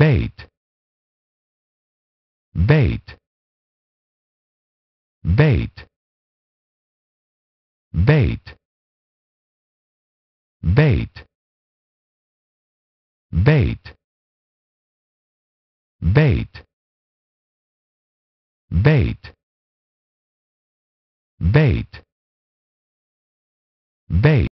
bait bait bait bait bait bait bait bait bait bait